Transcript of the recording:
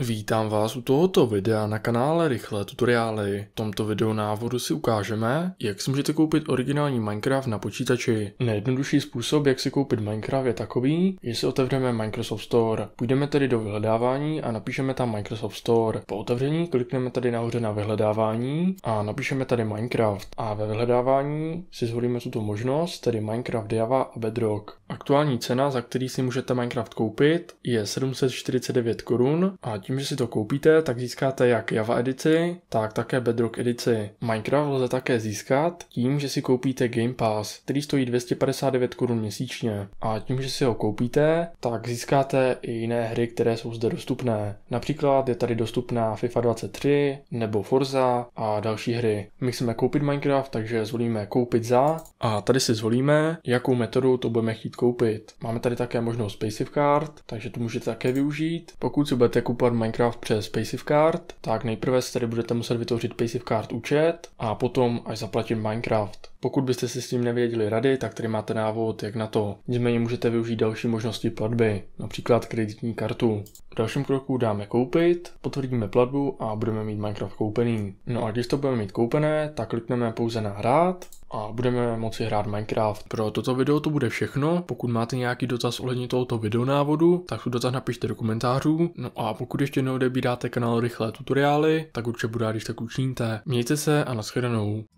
Vítám vás u tohoto videa na kanále Rychlé tutoriály. V tomto videu návodu si ukážeme, jak si můžete koupit originální Minecraft na počítači. Nejjednodušší způsob, jak si koupit Minecraft je takový, že si otevřeme Microsoft Store. Půjdeme tedy do vyhledávání a napíšeme tam Microsoft Store. Po otevření klikneme tady nahoře na vyhledávání a napíšeme tady Minecraft. A ve vyhledávání si zvolíme tuto možnost, tedy Minecraft Java a Bedrock. Aktuální cena, za který si můžete Minecraft koupit, je 749 korun a tím, že si to koupíte, tak získáte jak Java edici, tak také Bedrock edici. Minecraft lze také získat tím, že si koupíte Game Pass, který stojí 259 korun měsíčně. A tím, že si ho koupíte, tak získáte i jiné hry, které jsou zde dostupné. Například je tady dostupná FIFA 23 nebo Forza a další hry. My chceme koupit Minecraft, takže zvolíme koupit za a tady si zvolíme, jakou metodu to budeme chtít koupit. Máme tady také možnost Space Card, takže tu můžete také využít. Pokud si budete kupovat Minecraft přes PaySafeCard, tak nejprve si tady budete muset vytvořit PaySafeCard účet a potom až zaplatím Minecraft. Pokud byste si s tím nevěděli rady, tak tady máte návod, jak na to. Nicméně můžete využít další možnosti platby, například kreditní kartu dalším kroku dáme koupit, potvrdíme platbu a budeme mít Minecraft koupený. No a když to budeme mít koupené, tak klikneme pouze na hrát a budeme moci hrát Minecraft. Pro toto video to bude všechno, pokud máte nějaký dotaz ohledně tohoto videonávodu, tak tu dotaz napište do komentářů, no a pokud ještě neodebíráte kanál Rychlé tutoriály, tak určitě budu rád, když tak učiníte. Mějte se a nashledanou.